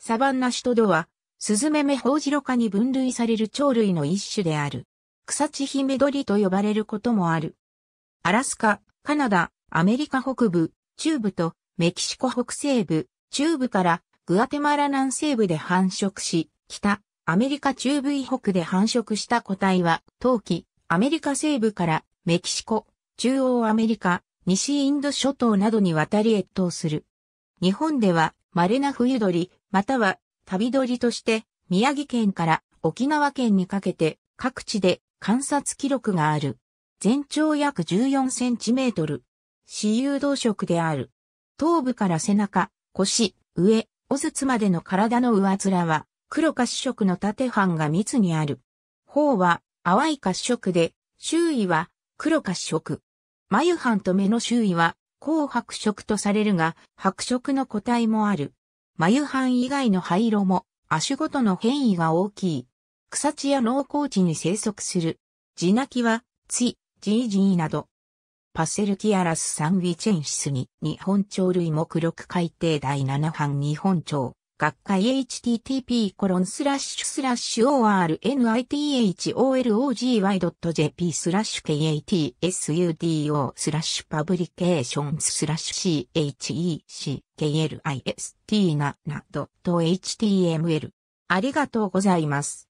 サバンナシトドは、スズメメホウジロ科に分類される鳥類の一種である。草地姫鳥と呼ばれることもある。アラスカ、カナダ、アメリカ北部、中部とメキシコ北西部、中部からグアテマラ南西部で繁殖し、北、アメリカ中部以北で繁殖した個体は、冬季、アメリカ西部からメキシコ、中央アメリカ、西インド諸島などに渡り越冬する。日本では、稀な冬鳥、または旅鳥として宮城県から沖縄県にかけて各地で観察記録がある。全長約14センチメートル。私有動植である。頭部から背中、腰、上、おずつまでの体の上面は黒褐色の縦半が密にある。頬は淡い褐色で、周囲は黒褐色。眉半と目の周囲は紅白色とされるが、白色の個体もある。眉藩以外の灰色も、足ごとの変異が大きい。草地や農耕地に生息する。地鳴きは、ツジージーなど。パセルティアラスサンウィチェンシスに日本鳥類目録改定第7版日本鳥。学会 http コロンスラッシュスラッシュ ornitholog.jp y スラッシュ katsudo スラッシュパブリケーションスラッシュ checklist なな .html ありがとうございます。